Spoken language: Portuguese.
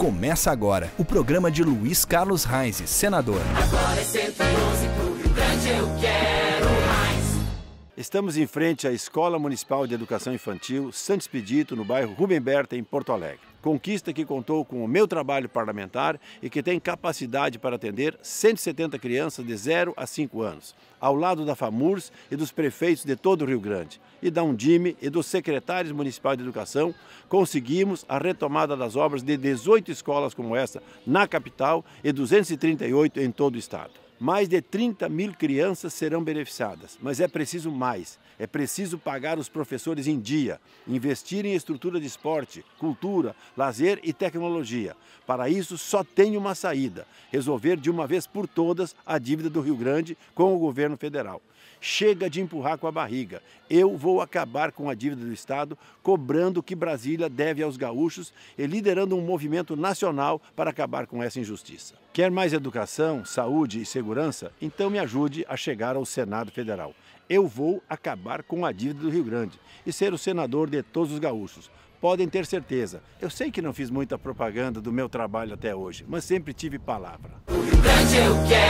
Começa agora o programa de Luiz Carlos Reis, senador. Agora é 111 pro Rio Grande, eu quero mais. Estamos em frente à Escola Municipal de Educação Infantil Santos Pedito, no bairro Rubem Berta, em Porto Alegre conquista que contou com o meu trabalho parlamentar e que tem capacidade para atender 170 crianças de 0 a 5 anos, ao lado da FAMURS e dos prefeitos de todo o Rio Grande, e da Undime e dos secretários municipais de educação, conseguimos a retomada das obras de 18 escolas como essa na capital e 238 em todo o estado. Mais de 30 mil crianças serão beneficiadas, mas é preciso mais. É preciso pagar os professores em dia, investir em estrutura de esporte, cultura, lazer e tecnologia. Para isso, só tem uma saída: resolver de uma vez por todas a dívida do Rio Grande com o governo federal. Chega de empurrar com a barriga. Eu vou acabar com a dívida do Estado, cobrando o que Brasília deve aos gaúchos e liderando um movimento nacional para acabar com essa injustiça. Quer mais educação, saúde e segurança? Então me ajude a chegar ao Senado Federal. Eu vou acabar com a dívida do Rio Grande e ser o senador de todos os gaúchos. Podem ter certeza, eu sei que não fiz muita propaganda do meu trabalho até hoje, mas sempre tive palavra. O Rio Grande eu quero.